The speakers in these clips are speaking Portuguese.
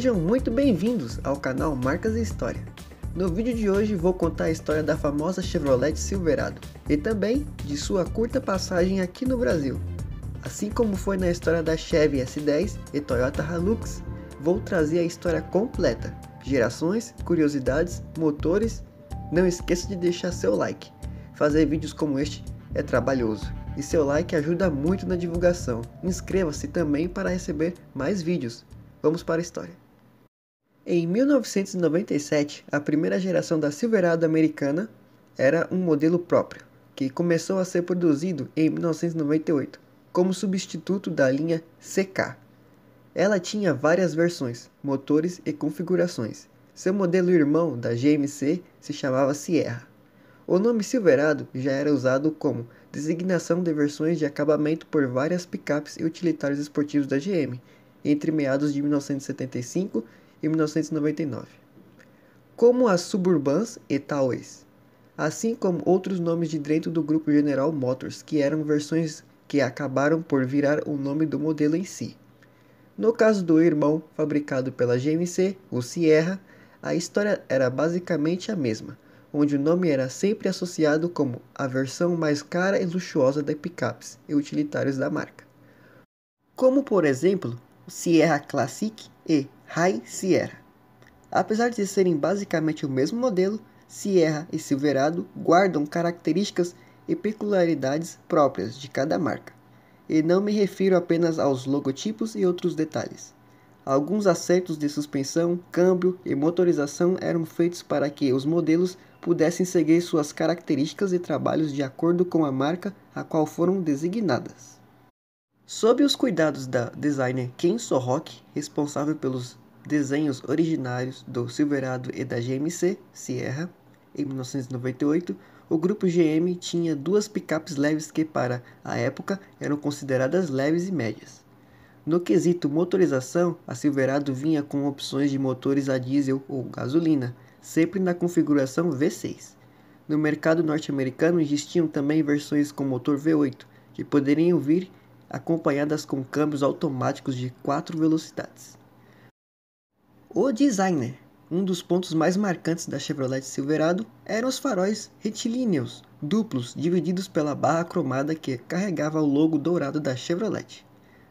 Sejam muito bem-vindos ao canal Marcas e História. No vídeo de hoje vou contar a história da famosa Chevrolet Silverado e também de sua curta passagem aqui no Brasil. Assim como foi na história da Chevy S10 e Toyota Hilux, vou trazer a história completa, gerações, curiosidades, motores. Não esqueça de deixar seu like. Fazer vídeos como este é trabalhoso e seu like ajuda muito na divulgação. Inscreva-se também para receber mais vídeos. Vamos para a história. Em 1997, a primeira geração da Silverado americana era um modelo próprio, que começou a ser produzido em 1998, como substituto da linha CK. Ela tinha várias versões, motores e configurações. Seu modelo irmão da GMC se chamava Sierra. O nome Silverado já era usado como designação de versões de acabamento por várias picapes e utilitários esportivos da GM entre meados de 1975 em 1999, como as Suburbans e Taois, assim como outros nomes de dentro do grupo General Motors, que eram versões que acabaram por virar o nome do modelo em si. No caso do irmão, fabricado pela GMC, o Sierra, a história era basicamente a mesma, onde o nome era sempre associado como a versão mais cara e luxuosa de picapes e utilitários da marca. Como, por exemplo, o Sierra Classic e High Sierra. Apesar de serem basicamente o mesmo modelo, Sierra e Silverado guardam características e peculiaridades próprias de cada marca, e não me refiro apenas aos logotipos e outros detalhes. Alguns acertos de suspensão, câmbio e motorização eram feitos para que os modelos pudessem seguir suas características e trabalhos de acordo com a marca a qual foram designadas. Sob os cuidados da designer Ken Sorrock, responsável pelos desenhos originários do Silverado e da GMC Sierra. Em 1998, o grupo GM tinha duas picapes leves que, para a época, eram consideradas leves e médias. No quesito motorização, a Silverado vinha com opções de motores a diesel ou gasolina, sempre na configuração V6. No mercado norte-americano existiam também versões com motor V8, que poderiam vir acompanhadas com câmbios automáticos de quatro velocidades. O designer. Um dos pontos mais marcantes da Chevrolet Silverado eram os faróis retilíneos, duplos, divididos pela barra cromada que carregava o logo dourado da Chevrolet.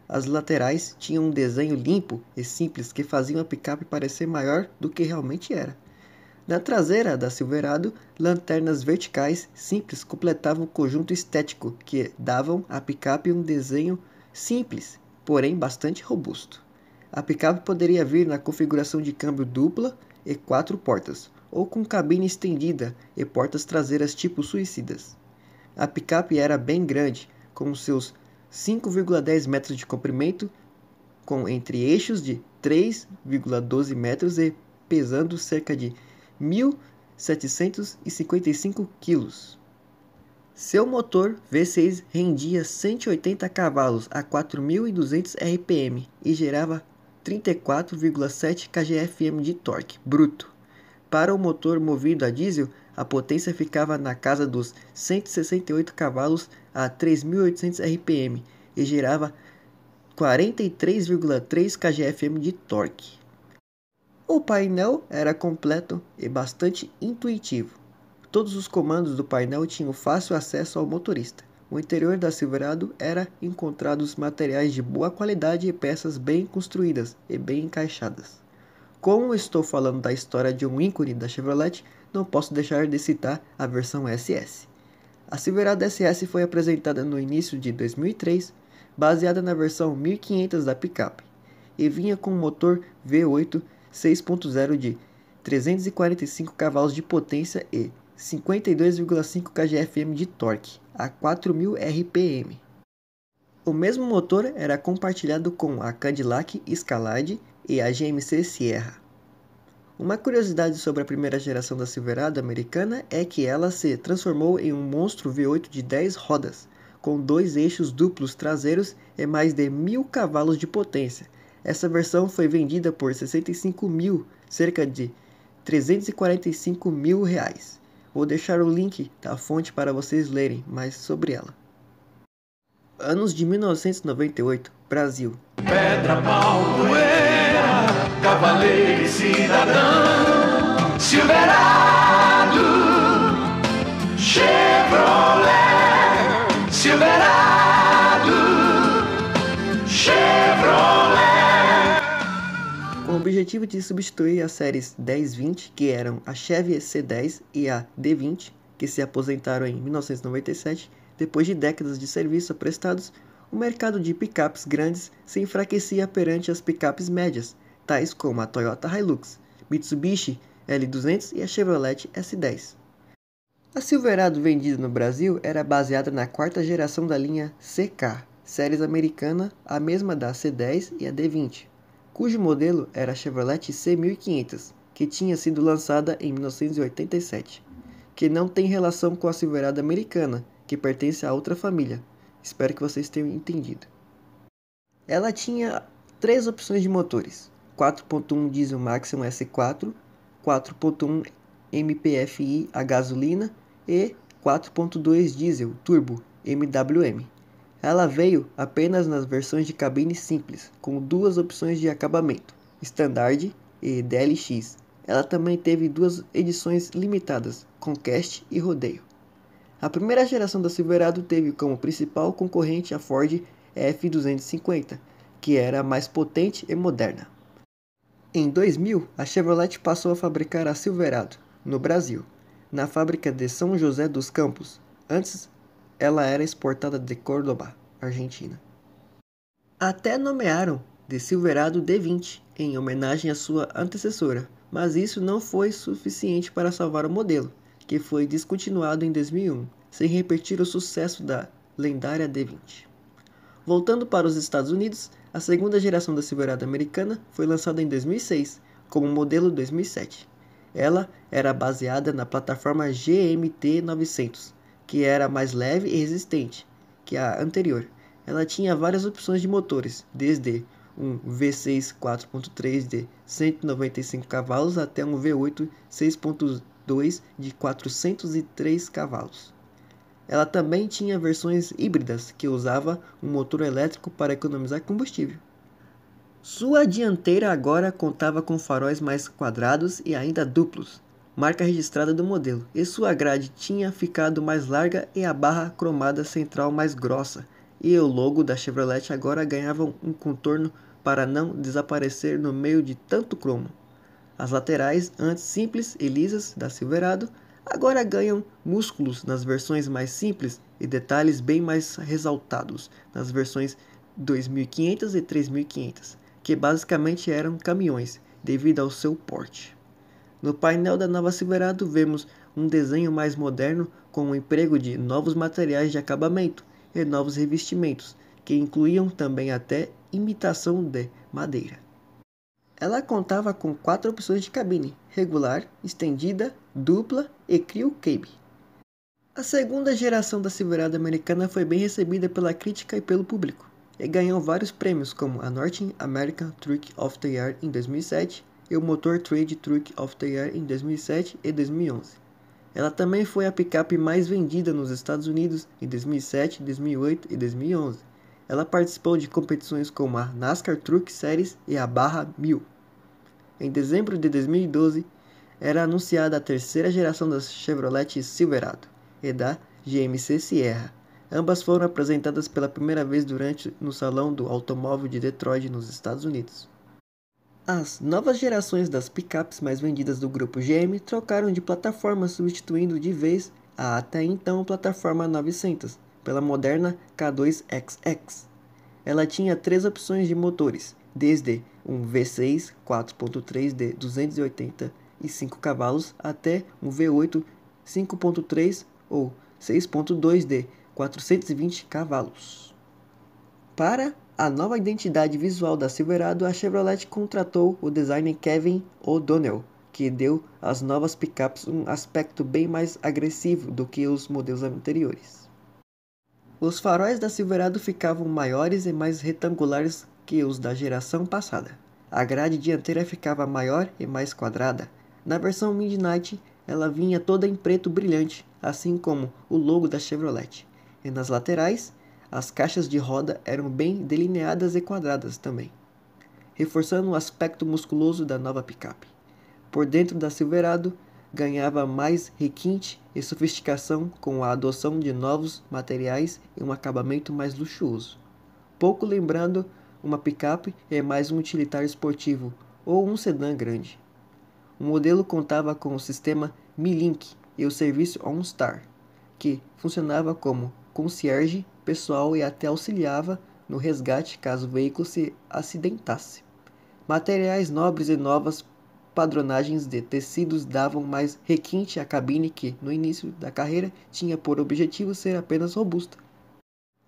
As laterais tinham um desenho limpo e simples que faziam a picape parecer maior do que realmente era. Na traseira da Silverado, lanternas verticais simples completavam o conjunto estético que davam à picape um desenho simples, porém bastante robusto. A picape poderia vir na configuração de câmbio dupla e quatro portas, ou com cabine estendida e portas traseiras tipo suicidas. A picape era bem grande, com seus 5,10 metros de comprimento, com entre eixos de 3,12 metros e pesando cerca de 1.755 quilos. Seu motor V6 rendia 180 cavalos a 4.200 RPM e gerava 34,7 kgfm de torque bruto. Para o motor movido a diesel, a potência ficava na casa dos 168 cavalos a 3.800 rpm e gerava 43,3 kgfm de torque. O painel era completo e bastante intuitivo. Todos os comandos do painel tinham fácil acesso ao motorista. O interior da Silverado era encontrados materiais de boa qualidade e peças bem construídas e bem encaixadas. Como estou falando da história de um ícone da Chevrolet, não posso deixar de citar a versão SS. A Silverado SS foi apresentada no início de 2003, baseada na versão 1500 da picape, e vinha com um motor V8 6.0 de 345 cavalos de potência e 52,5 kgfm de torque a 4000 RPM. O mesmo motor era compartilhado com a Cadillac Escalade e a GMC Sierra. Uma curiosidade sobre a primeira geração da Silverado americana é que ela se transformou em um monstro V8 de 10 rodas, com dois eixos duplos traseiros e mais de mil cavalos de potência. Essa versão foi vendida por 65 mil, cerca de 345 mil reais. Vou deixar o link da fonte para vocês lerem mais sobre ela. Anos de 1998, Brasil. Pedra, pau, poeira, cavaleiro e cidadão, Silverado. objetivo de substituir as séries 1020, que eram a Chevy C10 e a D20, que se aposentaram em 1997, depois de décadas de serviço prestados, o mercado de picapes grandes se enfraquecia perante as picapes médias, tais como a Toyota Hilux, Mitsubishi L200 e a Chevrolet S10. A Silverado vendida no Brasil era baseada na quarta geração da linha CK, séries americana, a mesma da C10 e a D20 cujo modelo era a Chevrolet C1500, que tinha sido lançada em 1987, que não tem relação com a Silverado americana, que pertence a outra família. Espero que vocês tenham entendido. Ela tinha três opções de motores: 4.1 diesel Maximum S4, 4.1 MPFI a gasolina e 4.2 diesel turbo MWM. Ela veio apenas nas versões de cabine simples, com duas opções de acabamento, Standard e DLX. Ela também teve duas edições limitadas, Conquest e Rodeio. A primeira geração da Silverado teve como principal concorrente a Ford F250, que era a mais potente e moderna. Em 2000, a Chevrolet passou a fabricar a Silverado, no Brasil, na fábrica de São José dos Campos, antes ela era exportada de Córdoba, Argentina. Até nomearam de Silverado D20 em homenagem à sua antecessora, mas isso não foi suficiente para salvar o modelo, que foi descontinuado em 2001, sem repetir o sucesso da lendária D20. Voltando para os Estados Unidos, a segunda geração da Silverado americana foi lançada em 2006, como modelo 2007. Ela era baseada na plataforma GMT 900, que era mais leve e resistente que a anterior. Ela tinha várias opções de motores, desde um V6 4.3 de 195 cavalos até um V8 6.2 de 403 cavalos. Ela também tinha versões híbridas que usava um motor elétrico para economizar combustível. Sua dianteira agora contava com faróis mais quadrados e ainda duplos, marca registrada do modelo, e sua grade tinha ficado mais larga e a barra cromada central mais grossa, e o logo da Chevrolet agora ganhava um contorno para não desaparecer no meio de tanto cromo. As laterais, antes simples e lisas da Silverado, agora ganham músculos nas versões mais simples e detalhes bem mais ressaltados nas versões 2500 e 3500, que basicamente eram caminhões devido ao seu porte. No painel da nova Silverado vemos um desenho mais moderno com o emprego de novos materiais de acabamento e novos revestimentos, que incluíam também até imitação de madeira. Ela contava com quatro opções de cabine: regular, estendida, dupla e crew cab. A segunda geração da Silverado americana foi bem recebida pela crítica e pelo público, e ganhou vários prêmios como a North American Truck of the Year em 2007, e o motor Trade Truck of the Year em 2007 e 2011. Ela também foi a picape mais vendida nos Estados Unidos em 2007, 2008 e 2011. Ela participou de competições como a NASCAR Truck Series e a Barra 1000. Em dezembro de 2012, era anunciada a terceira geração da Chevrolet Silverado e da GMC Sierra. Ambas foram apresentadas pela primeira vez durante no Salão do Automóvel de Detroit, nos Estados Unidos. As novas gerações das picapes mais vendidas do grupo GM trocaram de plataforma, substituindo de vez a até então plataforma 900 pela moderna K2XX. Ela tinha três opções de motores, desde um V6 4.3 de 285 cavalos até um V8 5.3 ou 6.2 de 420 cavalos. Para a nova identidade visual da Silverado, a Chevrolet contratou o designer Kevin O'Donnell, que deu às novas picapes um aspecto bem mais agressivo do que os modelos anteriores. Os faróis da Silverado ficavam maiores e mais retangulares que os da geração passada. A grade dianteira ficava maior e mais quadrada. Na versão Midnight, ela vinha toda em preto brilhante, assim como o logo da Chevrolet. E nas laterais, as caixas de roda eram bem delineadas e quadradas também, reforçando o aspecto musculoso da nova picape. Por dentro da Silverado, ganhava mais requinte e sofisticação com a adoção de novos materiais e um acabamento mais luxuoso. Pouco lembrando uma picape é mais um utilitário esportivo ou um sedã grande. O modelo contava com o sistema Milink e o serviço OnStar, que funcionava como concierge pessoal e até auxiliava no resgate caso o veículo se acidentasse. Materiais nobres e novas padronagens de tecidos davam mais requinte à cabine que, no início da carreira, tinha por objetivo ser apenas robusta.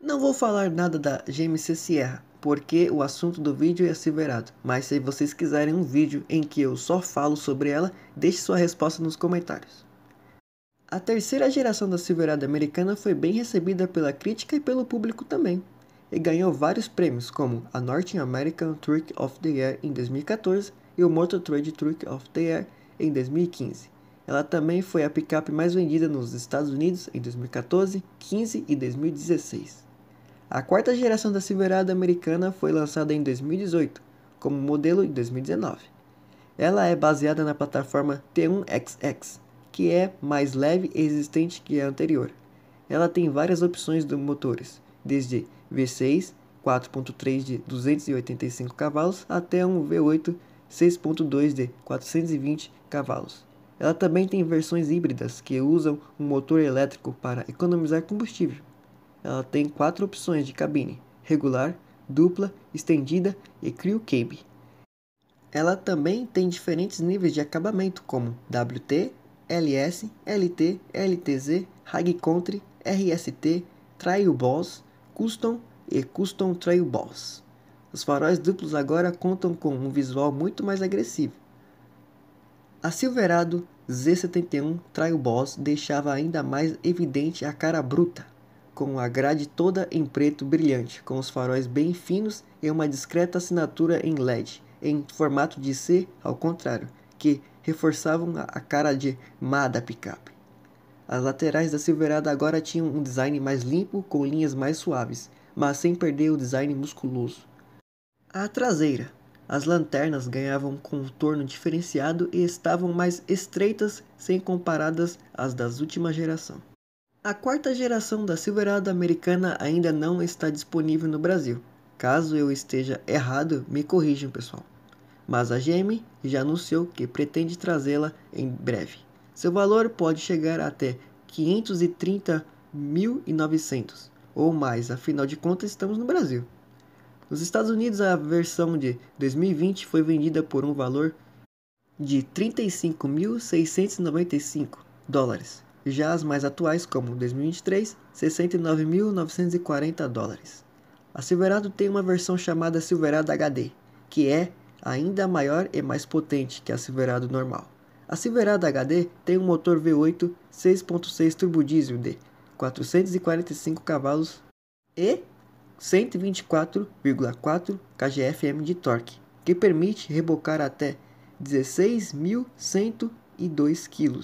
Não vou falar nada da GMC Sierra, porque o assunto do vídeo é asseverado, mas se vocês quiserem um vídeo em que eu só falo sobre ela, deixe sua resposta nos comentários. A terceira geração da Silverado americana foi bem recebida pela crítica e pelo público também, e ganhou vários prêmios como a North American Truck of the Year em 2014 e o Motor Trade Truck of the Year em 2015. Ela também foi a picape mais vendida nos Estados Unidos em 2014, 15 e 2016. A quarta geração da Silverado americana foi lançada em 2018, como modelo em 2019. Ela é baseada na plataforma T1XX, que é mais leve e resistente que a anterior. Ela tem várias opções de motores, desde V6 4.3 de 285 cavalos até um V8 6.2 de 420 cavalos. Ela também tem versões híbridas que usam um motor elétrico para economizar combustível. Ela tem quatro opções de cabine: regular, dupla, estendida e crew cab. Ela também tem diferentes níveis de acabamento, como WT, LS, LT, LTZ, High Country, RST, Trail Boss, Custom e Custom Trail Boss. Os faróis duplos agora contam com um visual muito mais agressivo. A Silverado Z71 Trail Boss deixava ainda mais evidente a cara bruta, com a grade toda em preto brilhante, com os faróis bem finos e uma discreta assinatura em LED, em formato de C ao contrário, que reforçavam a cara de má da picape. As laterais da Silverado agora tinham um design mais limpo, com linhas mais suaves, mas sem perder o design musculoso. A traseira. As lanternas ganhavam um contorno diferenciado e estavam mais estreitas sem comparadas às das última geração. A quarta geração da Silverado americana ainda não está disponível no Brasil. Caso eu esteja errado, me corrijam, pessoal mas a GM já anunciou que pretende trazê-la em breve. Seu valor pode chegar até 530.900 ou mais, afinal de contas estamos no Brasil. Nos Estados Unidos, a versão de 2020 foi vendida por um valor de 35.695 dólares, já as mais atuais, como 2023, 69.940 dólares. A Silverado tem uma versão chamada Silverado HD, que é ainda maior e mais potente que a Silverado normal. A Silverado HD tem um motor V8 6.6 turbodiesel de 445 cavalos e 124,4 kgfm de torque, que permite rebocar até 16.102 kg.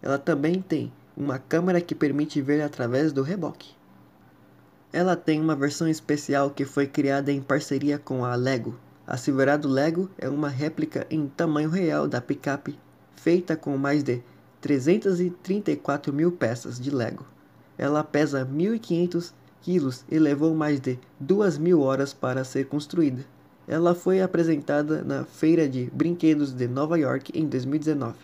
Ela também tem uma câmera que permite ver através do reboque. Ela tem uma versão especial que foi criada em parceria com a Lego a Silverado Lego é uma réplica em tamanho real da picape, feita com mais de 334 mil peças de Lego. Ela pesa 1.500 quilos e levou mais de 2.000 mil horas para ser construída. Ela foi apresentada na Feira de Brinquedos de Nova York em 2019.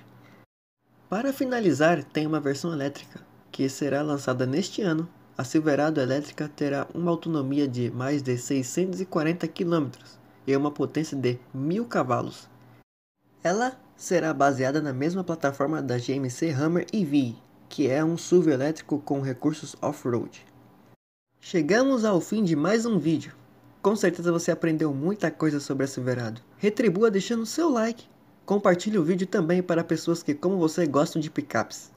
Para finalizar, tem uma versão elétrica, que será lançada neste ano. A Silverado elétrica terá uma autonomia de mais de 640 quilômetros e uma potência de 1000 cavalos. Ela será baseada na mesma plataforma da GMC Hammer EV, que é um SUV elétrico com recursos off-road. Chegamos ao fim de mais um vídeo. Com certeza você aprendeu muita coisa sobre a Silverado. Retribua deixando seu like. Compartilhe o vídeo também para pessoas que como você gostam de picapes.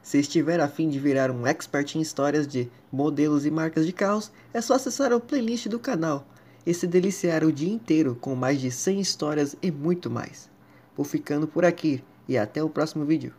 Se estiver a fim de virar um expert em histórias de modelos e marcas de carros, é só acessar a playlist do canal e se deliciar o dia inteiro com mais de 100 histórias e muito mais. Vou ficando por aqui e até o próximo vídeo.